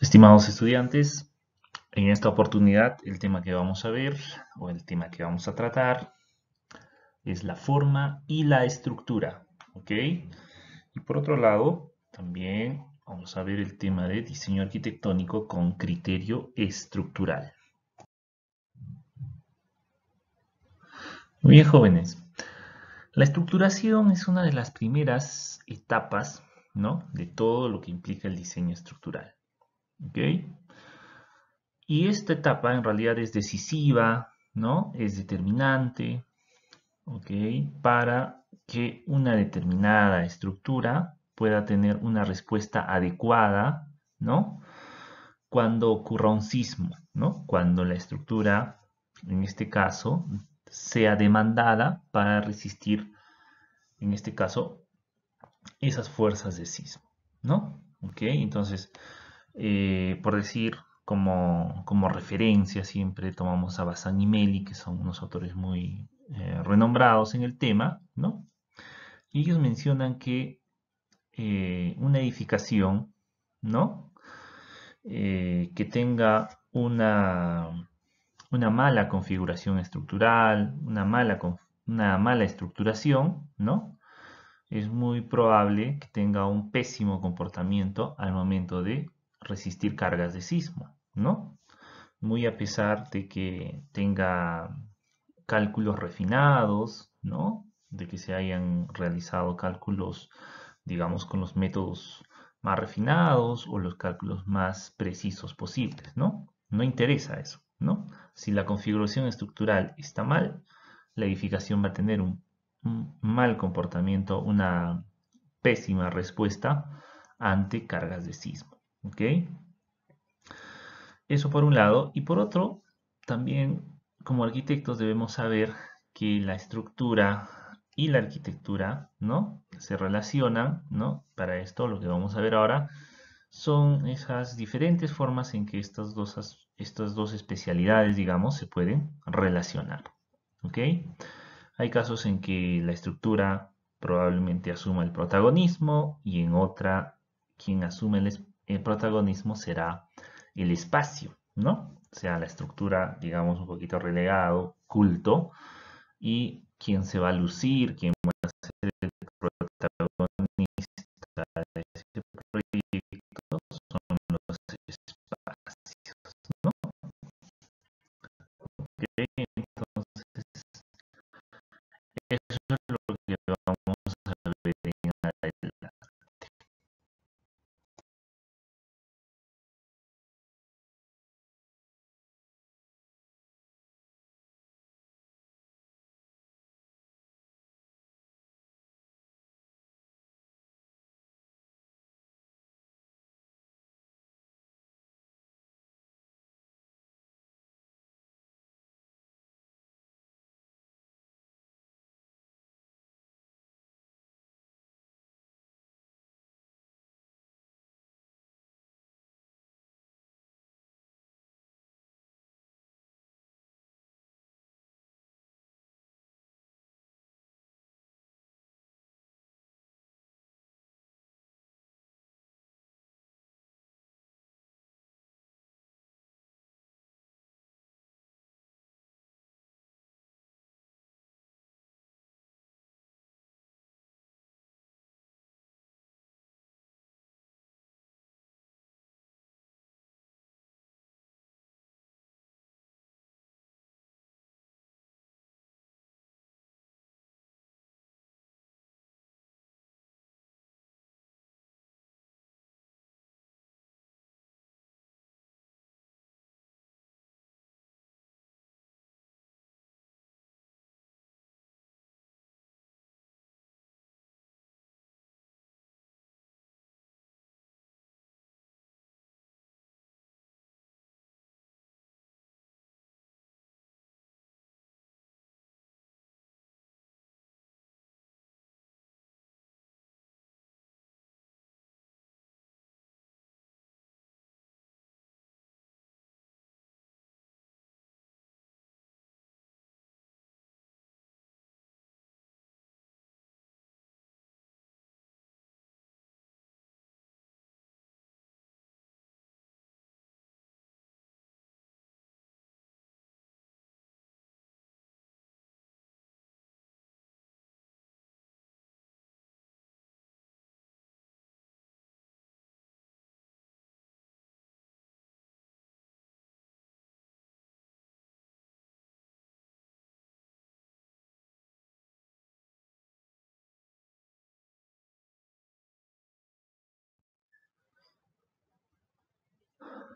Estimados estudiantes, en esta oportunidad el tema que vamos a ver o el tema que vamos a tratar es la forma y la estructura, ¿ok? Y por otro lado, también vamos a ver el tema de diseño arquitectónico con criterio estructural. Muy bien, jóvenes. La estructuración es una de las primeras etapas ¿no? De todo lo que implica el diseño estructural. ¿Ok? Y esta etapa en realidad es decisiva, ¿no? Es determinante, ¿ok? Para que una determinada estructura pueda tener una respuesta adecuada, ¿no? Cuando ocurra un sismo, ¿no? Cuando la estructura, en este caso, sea demandada para resistir, en este caso, esas fuerzas de sismo, ¿no? Ok, entonces, eh, por decir, como, referencia siempre tomamos a Bazán y Meli, que son unos autores muy eh, renombrados en el tema, ¿no? ellos mencionan que eh, una edificación, ¿no? que tenga una, una mala configuración estructural, una mala, una mala estructuración, ¿no? es muy probable que tenga un pésimo comportamiento al momento de resistir cargas de sismo, ¿no? Muy a pesar de que tenga cálculos refinados, ¿no? De que se hayan realizado cálculos, digamos, con los métodos más refinados o los cálculos más precisos posibles, ¿no? No interesa eso, ¿no? Si la configuración estructural está mal, la edificación va a tener un mal comportamiento, una pésima respuesta ante cargas de sismo. ¿ok? Eso por un lado. Y por otro, también como arquitectos debemos saber que la estructura y la arquitectura ¿no? se relacionan. ¿no? Para esto lo que vamos a ver ahora son esas diferentes formas en que estas dos, estas dos especialidades, digamos, se pueden relacionar. ¿okay? Hay casos en que la estructura probablemente asuma el protagonismo y en otra quien asume el, protagonismo será el espacio, ¿no? O sea, la estructura, digamos, un poquito relegado, culto, y quien se va a lucir, quien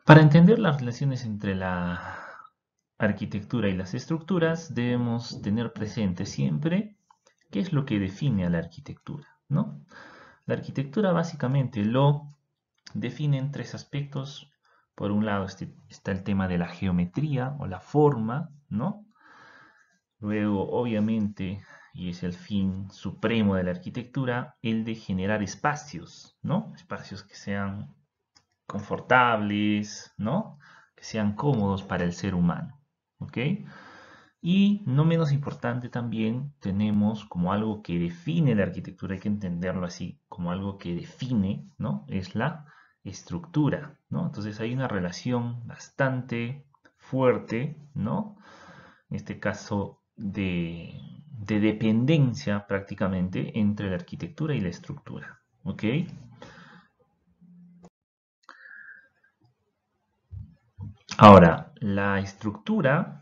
Para entender las relaciones entre la arquitectura y las estructuras, debemos tener presente siempre qué es lo que define a la arquitectura. ¿no? La arquitectura básicamente lo define en tres aspectos. Por un lado este, está el tema de la geometría o la forma, ¿no? Luego, obviamente, y es el fin supremo de la arquitectura, el de generar espacios, ¿no? Espacios que sean confortables, ¿no? Que sean cómodos para el ser humano, ¿ok? Y no menos importante también tenemos como algo que define la arquitectura, hay que entenderlo así, como algo que define, ¿no? Es la estructura, ¿no? Entonces hay una relación bastante fuerte, ¿no? En este caso de, dependencia prácticamente entre la arquitectura y la estructura, ¿ok? Ahora, la estructura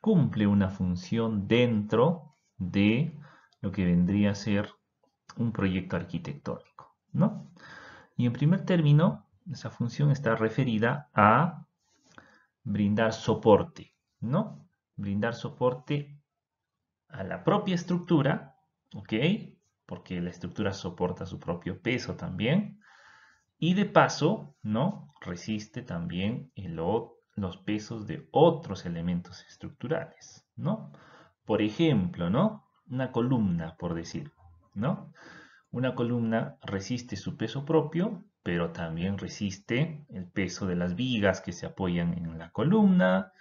cumple una función dentro de lo que vendría a ser un proyecto arquitectónico, ¿no? Y en primer término, esa función está referida a brindar soporte, ¿no? Brindar soporte a la propia estructura, ¿ok? Porque la estructura soporta su propio peso también. Y de paso, ¿no? Resiste también el otro los pesos de otros elementos estructurales, ¿no? Por ejemplo, ¿no? Una columna, por decir, ¿no? Una columna resiste su peso propio, pero también resiste el peso de las vigas que se apoyan en la columna,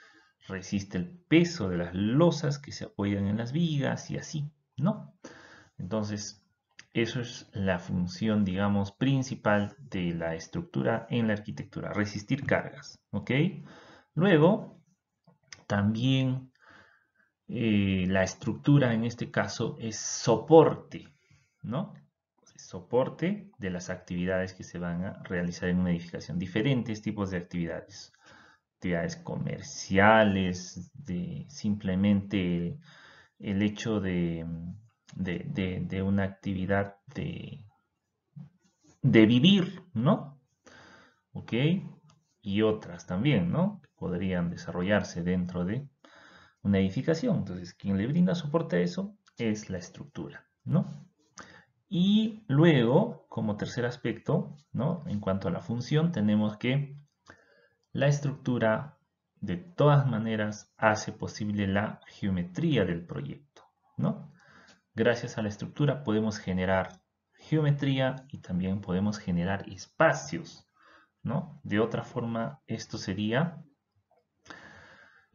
resiste el peso de las losas que se apoyan en las vigas y así, ¿no? Entonces, eso es la función, digamos, principal de la estructura en la arquitectura, resistir cargas, ¿ok? Luego, también eh, la estructura en este caso es soporte, ¿no? Soporte de las actividades que se van a realizar en una edificación. Diferentes tipos de actividades. Actividades comerciales, de simplemente el hecho de, una actividad de, de vivir, ¿no? ¿Ok? Y otras también, ¿no? podrían desarrollarse dentro de una edificación. Entonces, quien le brinda soporte a eso es la estructura, ¿no? Y luego, como tercer aspecto, ¿no? En cuanto a la función, tenemos que la estructura de todas maneras hace posible la geometría del proyecto, ¿no? Gracias a la estructura podemos generar geometría y también podemos generar espacios, ¿no? De otra forma, esto sería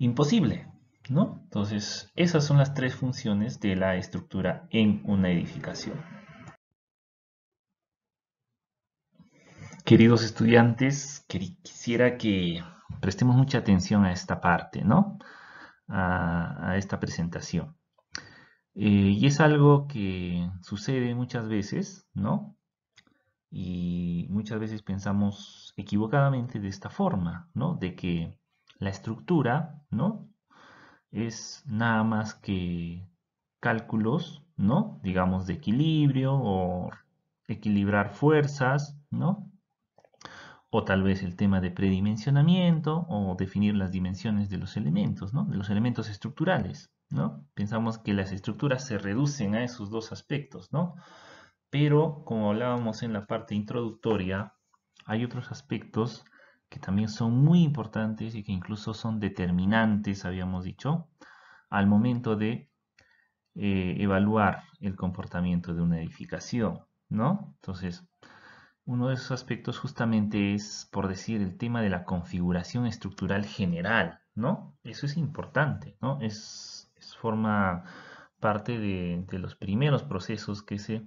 imposible. ¿no? Entonces, esas son las tres funciones de la estructura en una edificación. Queridos estudiantes, quisiera que prestemos mucha atención a esta parte, ¿no? A, esta presentación. Eh, y es algo que sucede muchas veces, ¿no? Y muchas veces pensamos equivocadamente de esta forma, ¿no? De que la estructura, ¿no? Es nada más que cálculos, ¿no? Digamos de equilibrio o equilibrar fuerzas, ¿no? O tal vez el tema de predimensionamiento o definir las dimensiones de los elementos, ¿no? De los elementos estructurales, ¿no? Pensamos que las estructuras se reducen a esos dos aspectos, ¿no? Pero, como hablábamos en la parte introductoria, hay otros aspectos que también son muy importantes y que incluso son determinantes, habíamos dicho, al momento de eh, evaluar el comportamiento de una edificación, ¿no? Entonces, uno de esos aspectos justamente es, por decir, el tema de la configuración estructural general, ¿no? Eso es importante, ¿no? Es, forma parte de, de los primeros procesos que se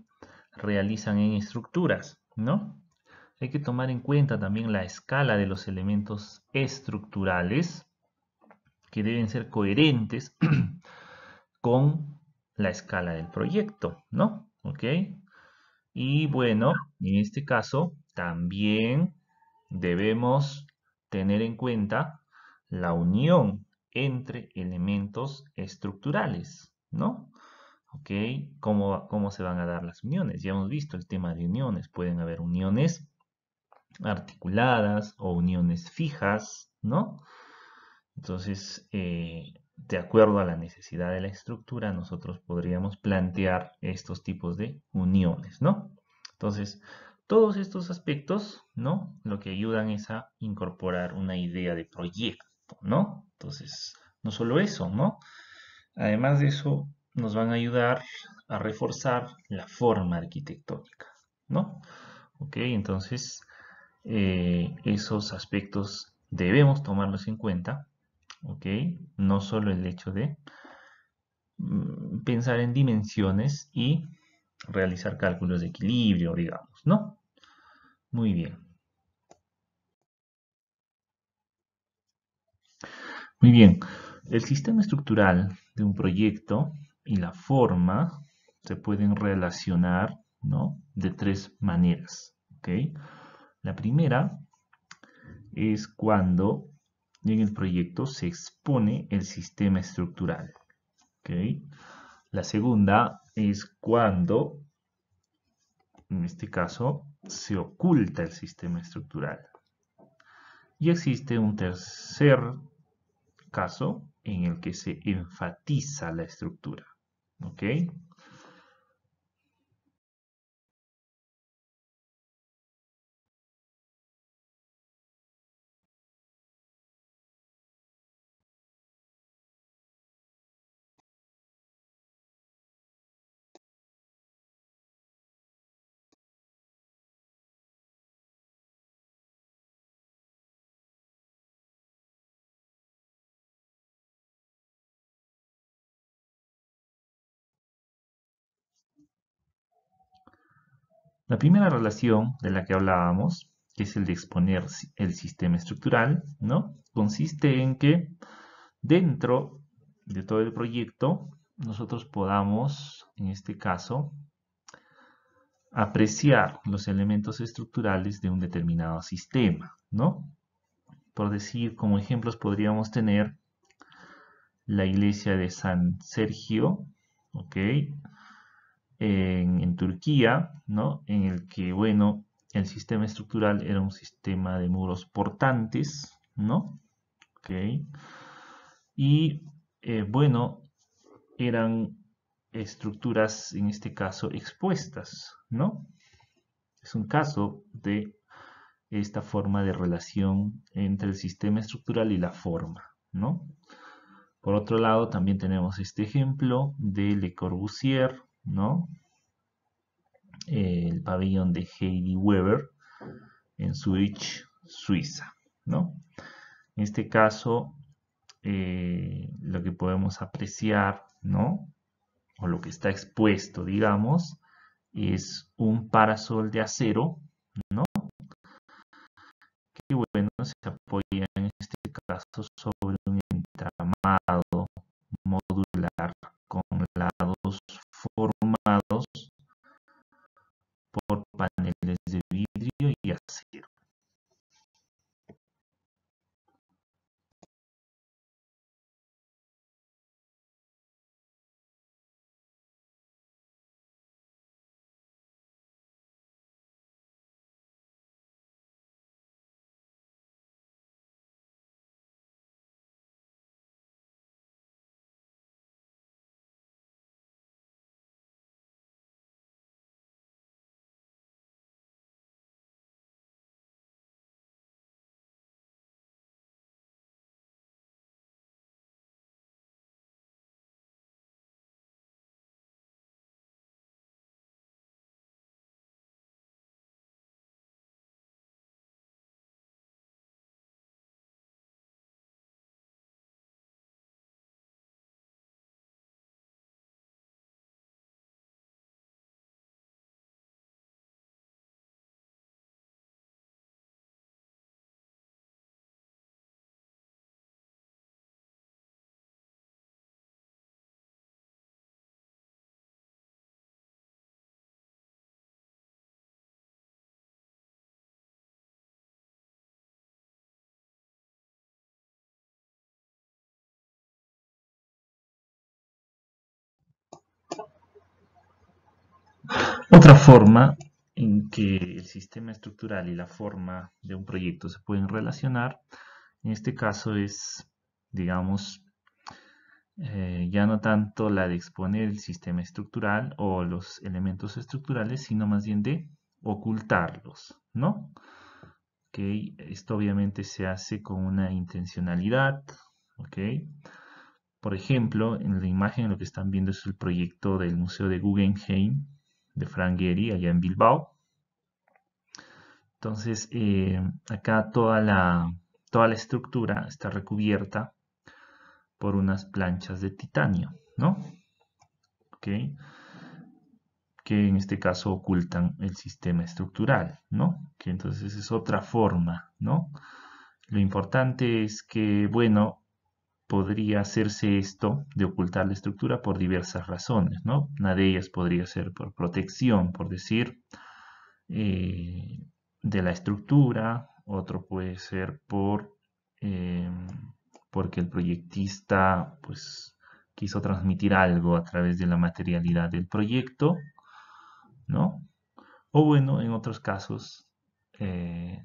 realizan en estructuras, ¿no? hay que tomar en cuenta también la escala de los elementos estructurales que deben ser coherentes con la escala del proyecto, ¿no? ¿Ok? Y bueno, en este caso también debemos tener en cuenta la unión entre elementos estructurales, ¿no? ¿Ok? ¿Cómo, ¿Cómo se van a dar las uniones? Ya hemos visto el tema de uniones. Pueden haber uniones articuladas o uniones fijas, ¿no? Entonces, eh, de acuerdo a la necesidad de la estructura, nosotros podríamos plantear estos tipos de uniones, ¿no? Entonces, todos estos aspectos, ¿no? Lo que ayudan es a incorporar una idea de proyecto, ¿no? Entonces, no solo eso, ¿no? Además de eso, nos van a ayudar a reforzar la forma arquitectónica, ¿no? Ok, entonces, eh, esos aspectos debemos tomarlos en cuenta, ¿ok? No solo el hecho de mm, pensar en dimensiones y realizar cálculos de equilibrio, digamos, ¿no? Muy bien. Muy bien, el sistema estructural de un proyecto y la forma se pueden relacionar ¿no? de tres maneras. ¿ok? La primera es cuando en el proyecto se expone el sistema estructural. La segunda es cuando, en este caso, se oculta el sistema estructural. Y existe un tercer caso en el que se enfatiza la estructura. ¿ok? La primera relación de la que hablábamos, que es el de exponer el sistema estructural, ¿no? consiste en que dentro de todo el proyecto nosotros podamos, en este caso, apreciar los elementos estructurales de un determinado sistema, ¿no? Por decir, como ejemplos podríamos tener la iglesia de San Sergio, ¿ok? en, Turquía, ¿no? En el que, bueno, el sistema estructural era un sistema de muros portantes, ¿no? Okay. Y, eh, bueno, eran estructuras, en este caso, expuestas, ¿no? Es un caso de esta forma de relación entre el sistema estructural y la forma, ¿no? Por otro lado, también tenemos este ejemplo de Le Corbusier, ¿no? el pabellón de Heidi Weber en Zurich, Suiza. ¿no? En este caso, eh, lo que podemos apreciar, ¿no? o lo que está expuesto, digamos, es un parasol de acero, ¿no? que bueno, se apoya en este caso sobre Otra forma en que el sistema estructural y la forma de un proyecto se pueden relacionar, en este caso es, digamos, eh, ya no tanto la de exponer el sistema estructural o los elementos estructurales, sino más bien de ocultarlos, ¿no? Okay. Esto obviamente se hace con una intencionalidad, ¿ok? Por ejemplo, en la imagen lo que están viendo es el proyecto del Museo de Guggenheim, de Frangueri allá en Bilbao. Entonces, eh, acá toda la, toda la estructura está recubierta por unas planchas de titanio, ¿no? Que en este caso ocultan el sistema estructural, ¿no? Que entonces es otra forma, ¿no? Lo importante es que, bueno, podría hacerse esto de ocultar la estructura por diversas razones, ¿no? Una de ellas podría ser por protección, por decir, eh, de la estructura, otro puede ser por eh, porque el proyectista pues, quiso transmitir algo a través de la materialidad del proyecto, ¿no? O bueno, en otros casos eh,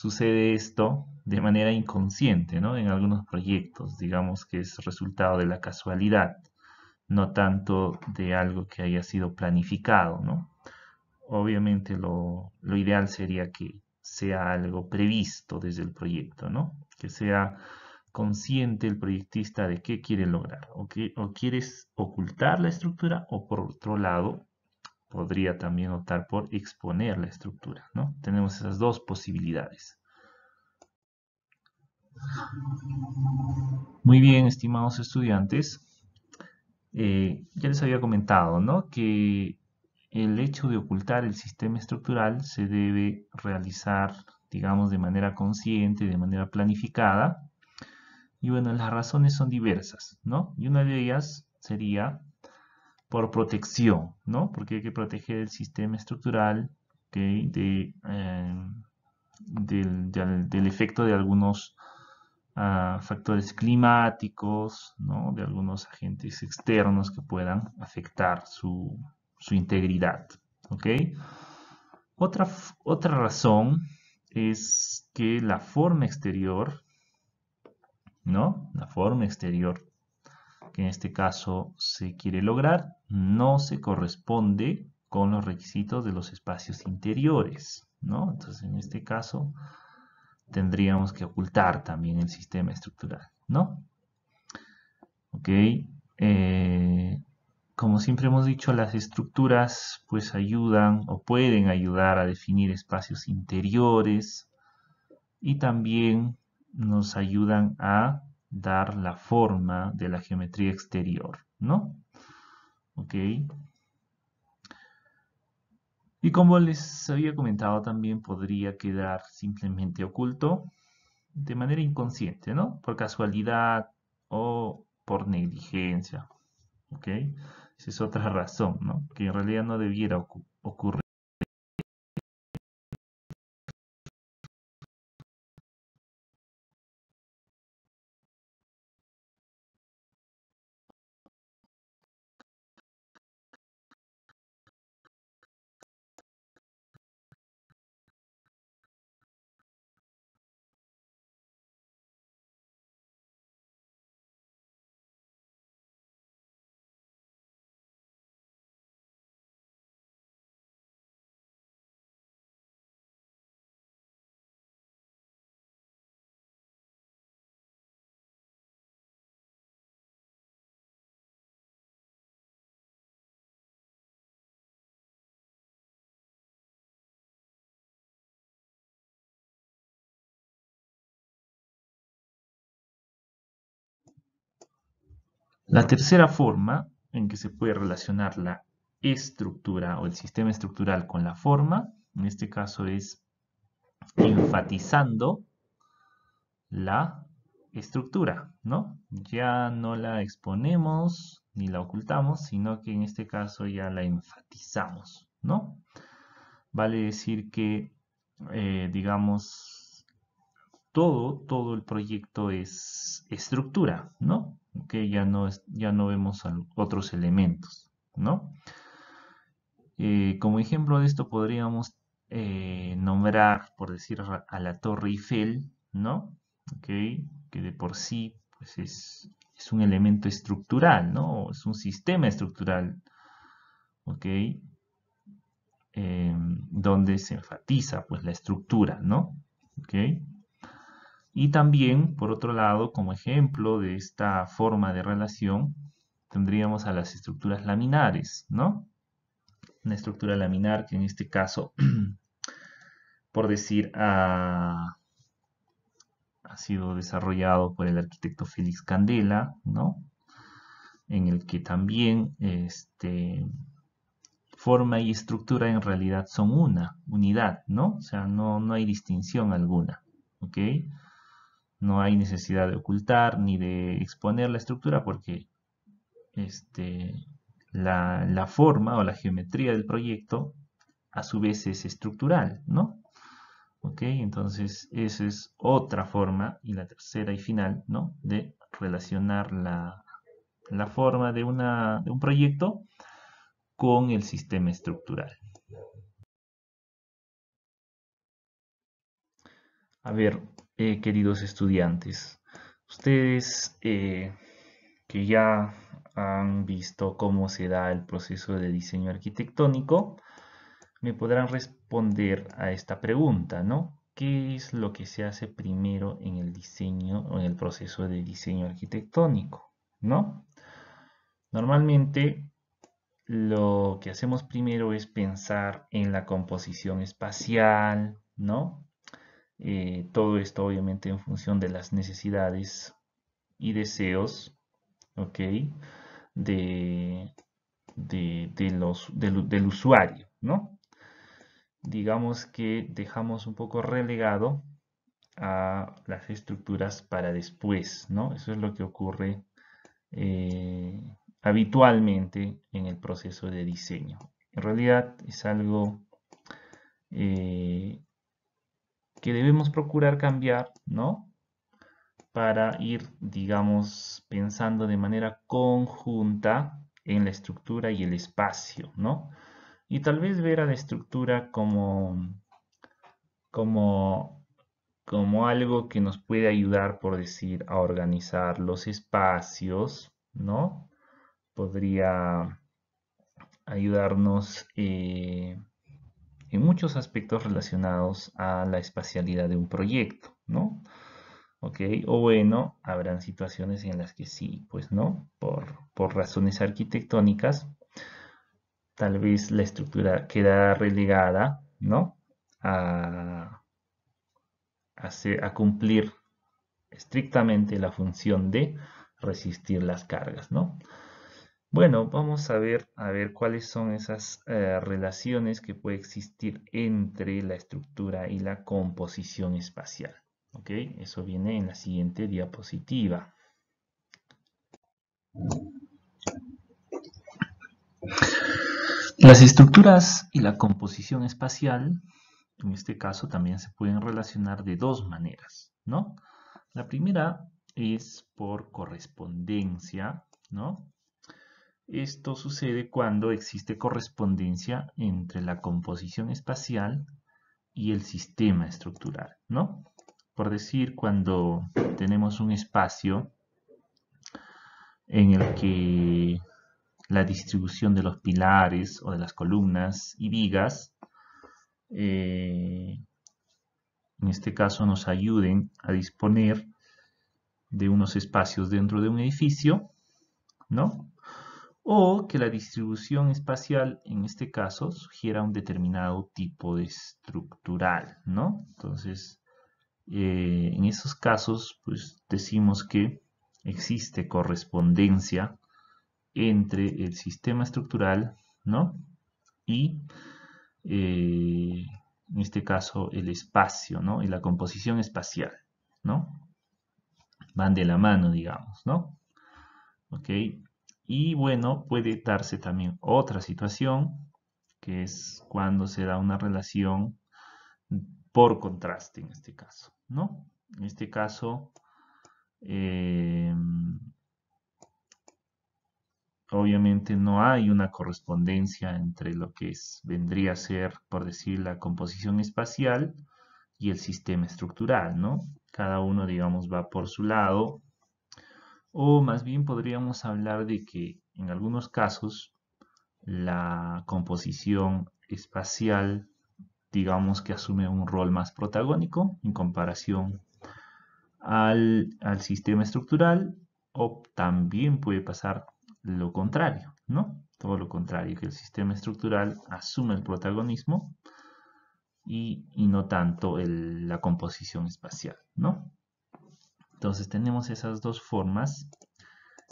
sucede esto de manera inconsciente, ¿no? En algunos proyectos, digamos que es resultado de la casualidad, no tanto de algo que haya sido planificado, ¿no? Obviamente lo, ideal sería que sea algo previsto desde el proyecto, ¿no? Que sea consciente el proyectista de qué quiere lograr, o, que, o quieres ocultar la estructura, o por otro lado, podría también optar por exponer la estructura. ¿no? Tenemos esas dos posibilidades. Muy bien, estimados estudiantes. Eh, ya les había comentado ¿no? que el hecho de ocultar el sistema estructural se debe realizar, digamos, de manera consciente, de manera planificada. Y bueno, las razones son diversas, ¿no? Y una de ellas sería por protección, ¿no? Porque hay que proteger el sistema estructural eh, del, efecto de algunos ah, factores climáticos, ¿no? De algunos agentes externos que puedan afectar su, integridad, ¿ok? Otra, otra razón es que la forma exterior, ¿no? La forma exterior que en este caso se quiere lograr no se corresponde con los requisitos de los espacios interiores, ¿no? Entonces, en este caso, tendríamos que ocultar también el sistema estructural, ¿no? Ok, eh, como siempre hemos dicho, las estructuras pues ayudan o pueden ayudar a definir espacios interiores y también nos ayudan a dar la forma de la geometría exterior, ¿no? Ok. Y como les había comentado, también podría quedar simplemente oculto de manera inconsciente, ¿no? Por casualidad o por negligencia, ¿ok? Esa es otra razón, ¿no? Que en realidad no debiera ocurrir. La tercera forma en que se puede relacionar la estructura o el sistema estructural con la forma, en este caso es enfatizando la estructura, ¿no? Ya no la exponemos ni la ocultamos, sino que en este caso ya la enfatizamos, ¿no? Vale decir que, eh, digamos, todo, todo el proyecto es estructura, ¿no? ya no, ya no vemos otros elementos, ¿no? Eh, como ejemplo de esto podríamos eh, nombrar, por decir, a la Torre Eiffel, ¿no? que de por sí pues es, un elemento estructural, ¿no? Es un sistema estructural, ¿ok? Em, donde se enfatiza pues la estructura, ¿no? ¿Ok? Y también, por otro lado, como ejemplo de esta forma de relación, tendríamos a las estructuras laminares, ¿no? Una estructura laminar que en este caso, por decir, ah, ha, sido desarrollado por el arquitecto Félix Candela, ¿no? En el que también este, forma y estructura en realidad son una unidad, ¿no? O sea, no, no hay distinción alguna, ¿ok? No hay necesidad de ocultar ni de exponer la estructura porque este, la, forma o la geometría del proyecto a su vez es estructural, ¿no? Ok, entonces esa es otra forma y la tercera y final, ¿no? De relacionar la, forma de, de un proyecto con el sistema estructural. A ver, eh, queridos estudiantes. Ustedes eh, que ya han visto cómo se da el proceso de diseño arquitectónico, me podrán responder a esta pregunta, ¿no? ¿Qué es lo que se hace primero en el diseño o en el proceso de diseño arquitectónico? ¿No? Normalmente lo que hacemos primero es pensar en la composición espacial, ¿no? Eh, todo esto obviamente en función de las necesidades y deseos de, de, los, del, usuario. ¿no? Digamos que dejamos un poco relegado a las estructuras para después, ¿no? Eso es lo que ocurre eh, habitualmente en el proceso de diseño. En realidad es algo eh, que debemos procurar cambiar, ¿no? Para ir, digamos, pensando de manera conjunta en la estructura y el espacio, ¿no? Y tal vez ver a la estructura como, como, como algo que nos puede ayudar, por decir, a organizar los espacios, ¿no? Podría ayudarnos... Eh, en muchos aspectos relacionados a la espacialidad de un proyecto, ¿no? ¿Ok? O bueno, habrán situaciones en las que sí, pues no, por, razones arquitectónicas, tal vez la estructura queda relegada, ¿no? A, a cumplir estrictamente la función de resistir las cargas, ¿no? Bueno, vamos a ver, a ver cuáles son esas eh, relaciones que puede existir entre la estructura y la composición espacial. ¿Ok? Eso viene en la siguiente diapositiva. Las estructuras y la composición espacial, en este caso, también se pueden relacionar de dos maneras, ¿no? La primera es por correspondencia, ¿no? Esto sucede cuando existe correspondencia entre la composición espacial y el sistema estructural, ¿no? Por decir, cuando tenemos un espacio en el que la distribución de los pilares o de las columnas y vigas, eh, en este caso nos ayuden a disponer de unos espacios dentro de un edificio, ¿no? o que la distribución espacial, en este caso, sugiera un determinado tipo de estructural, ¿no? Entonces, eh, en esos casos, pues decimos que existe correspondencia entre el sistema estructural, ¿no? Y, eh, en este caso, el espacio, ¿no? Y la composición espacial, ¿no? Van de la mano, digamos, ¿no? ¿Ok? Y bueno, puede darse también otra situación, que es cuando se da una relación por contraste en este caso, ¿no? En este caso, eh, obviamente no hay una correspondencia entre lo que es, vendría a ser, por decir, la composición espacial y el sistema estructural, ¿no? Cada uno, digamos, va por su lado o más bien podríamos hablar de que en algunos casos la composición espacial, digamos que asume un rol más protagónico en comparación al, sistema estructural, o también puede pasar lo contrario, ¿no? Todo lo contrario, que el sistema estructural asume el protagonismo y, no tanto la composición espacial, ¿no? Entonces tenemos esas dos formas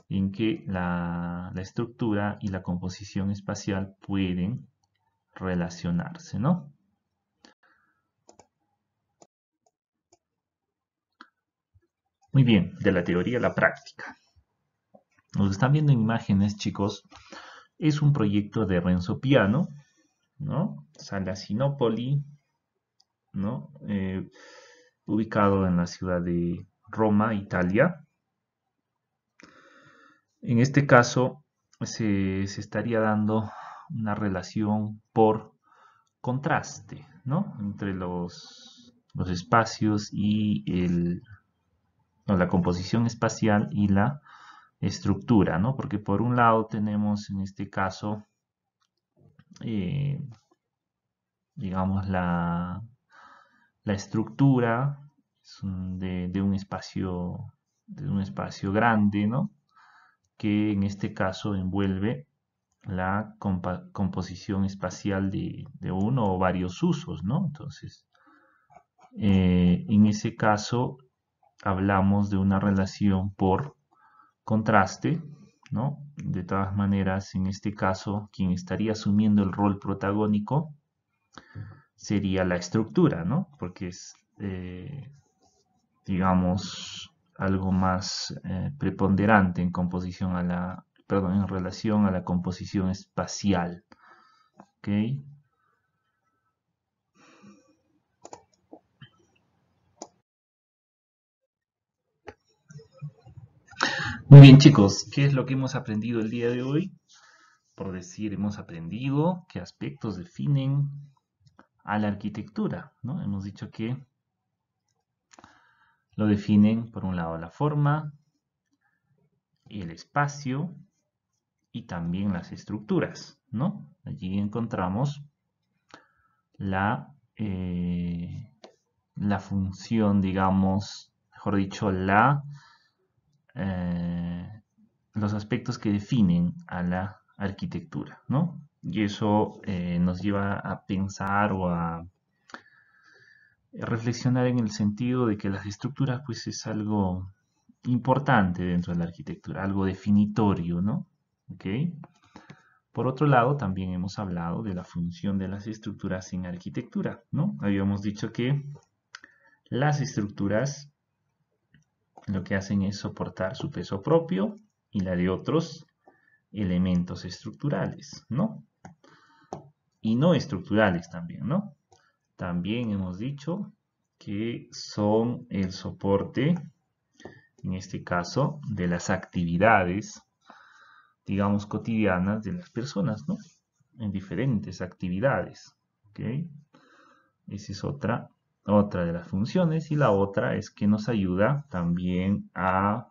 en que la, estructura y la composición espacial pueden relacionarse, ¿no? Muy bien, de la teoría a la práctica. Nos están viendo imágenes, chicos, es un proyecto de Renzo Piano, ¿no? Sala ¿no? Eh, ubicado en la ciudad de Roma, Italia. En este caso se, se estaría dando una relación por contraste ¿no? entre los, los espacios y el, la composición espacial y la estructura, ¿no? porque por un lado tenemos en este caso eh, digamos la, la estructura de, un espacio, de un espacio grande, ¿no? que en este caso envuelve la composición espacial de, uno o varios usos, ¿no? Entonces, eh, en ese caso hablamos de una relación por contraste, ¿no? De todas maneras, en este caso, quien estaría asumiendo el rol protagónico sería la estructura, ¿no? Porque es, eh, digamos, algo más eh, preponderante en composición a la, perdón, en relación a la composición espacial. Muy bien chicos, ¿qué es lo que hemos aprendido el día de hoy? Por decir, hemos aprendido qué aspectos definen a la arquitectura. ¿no? Hemos dicho que lo definen, por un lado, la forma, y el espacio y también las estructuras, ¿no? Allí encontramos la, eh, la función, digamos, mejor dicho, la, eh, los aspectos que definen a la arquitectura, ¿no? Y eso eh, nos lleva a pensar o a reflexionar en el sentido de que las estructuras pues es algo importante dentro de la arquitectura, algo definitorio, ¿no? ¿Okay? Por otro lado, también hemos hablado de la función de las estructuras en arquitectura, ¿no? Habíamos dicho que las estructuras lo que hacen es soportar su peso propio y la de otros elementos estructurales, ¿no? Y no estructurales también, ¿no? También hemos dicho que son el soporte, en este caso, de las actividades, digamos, cotidianas de las personas, ¿no? En diferentes actividades, ¿ok? Esa es otra, otra de las funciones y la otra es que nos ayuda también a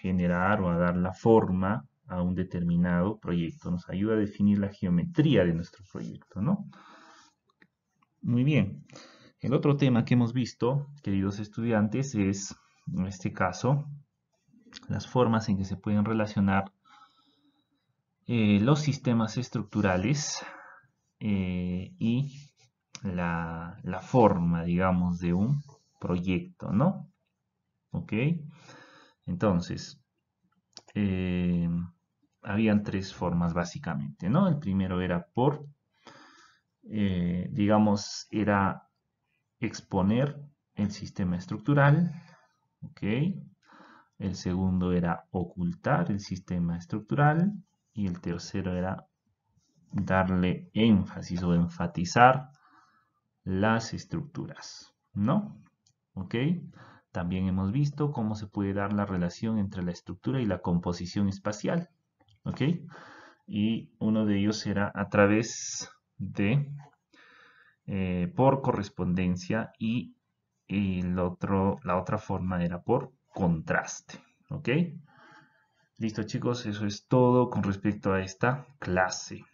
generar o a dar la forma a un determinado proyecto. Nos ayuda a definir la geometría de nuestro proyecto, ¿no? Muy bien. El otro tema que hemos visto, queridos estudiantes, es, en este caso, las formas en que se pueden relacionar eh, los sistemas estructurales eh, y la, forma, digamos, de un proyecto, ¿no? ¿Ok? Entonces, eh, habían tres formas básicamente, ¿no? El primero era por eh, digamos, era exponer el sistema estructural, ¿ok? El segundo era ocultar el sistema estructural y el tercero era darle énfasis o enfatizar las estructuras, ¿no? ¿Ok? También hemos visto cómo se puede dar la relación entre la estructura y la composición espacial, ¿ok? Y uno de ellos será a través de eh, por correspondencia y, y el otro, la otra forma era por contraste. ¿Ok? Listo chicos, eso es todo con respecto a esta clase.